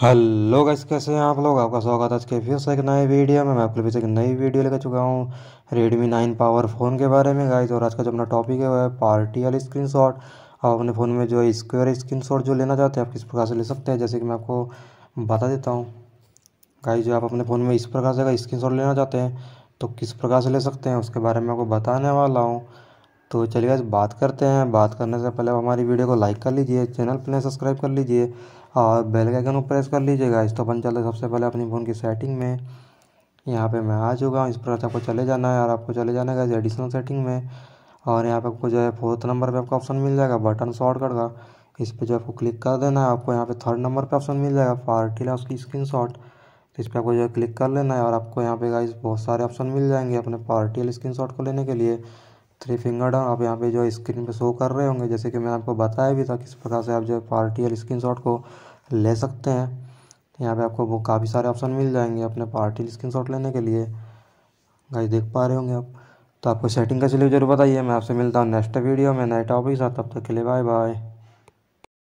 hello guys कैसे हैं आप लोग आपका स्वागत है आज के फिर से एक नए वीडियो में मैं आपके पीछे एक नई वीडियो लेकर चुका हूँ रेडमी नाइन पावर फ़ोन के बारे में गाइस और आज का जो अपना टॉपिक है वो है स्क्रीन शॉट आप अपने फ़ोन में जो स्क्वायर शॉट जो लेना चाहते हैं आप किस प्रकार से ले सकते हैं जैसे कि मैं आपको बता देता हूँ गाइस जो आप अपने फ़ोन में इस प्रकार से अगर स्क्रीन लेना चाहते हैं तो किस प्रकार से ले सकते हैं उसके बारे में आपको बताने वाला हूँ तो चलिए आज बात करते हैं बात करने से पहले हमारी वीडियो को लाइक कर लीजिए चैनल पर सब्सक्राइब कर लीजिए और बेल के आइकन को प्रेस कर लीजिएगा इस तो अपन चलते सबसे पहले अपनी फ़ोन की सेटिंग में यहाँ पे मैं आ चुका हूँ इस पर आपको चले जाना है और आपको चले जाना है एडिशनल सेटिंग में और यहाँ पे आपको जो है फोर्थ नंबर पे आपको ऑप्शन मिल जाएगा बटन शॉर्टकट का इस पर जो आपको क्लिक कर देना है आपको यहाँ पे थर्ड नंबर पे ऑप्शन मिल जाएगा पार्टी ला उसकी स्क्रीन शॉट तो इस पर आपको जो है क्लिक कर लेना है और आपको यहाँ पे गाइस बहुत सारे ऑप्शन मिल जाएंगे अपने पार्टी स्क्रीन शॉट को लेने के लिए थ्री फिंगर डाउन आप यहाँ पे जो स्क्रीन पे शो कर रहे होंगे जैसे कि मैंने आपको बताया भी था किस प्रकार से आप जो है पार्टियल स्क्रीन को ले सकते हैं तो यहाँ पे आपको वो काफ़ी सारे ऑप्शन मिल जाएंगे अपने पार्टियल स्क्रीन लेने के लिए गाइस देख पा रहे होंगे आप तो आपको सेटिंग का चलिए जरूर बताइए मैं आपसे मिलता हूँ नेक्स्ट वीडियो में नए टॉपिक साथ तब तक के लिए बाय बाय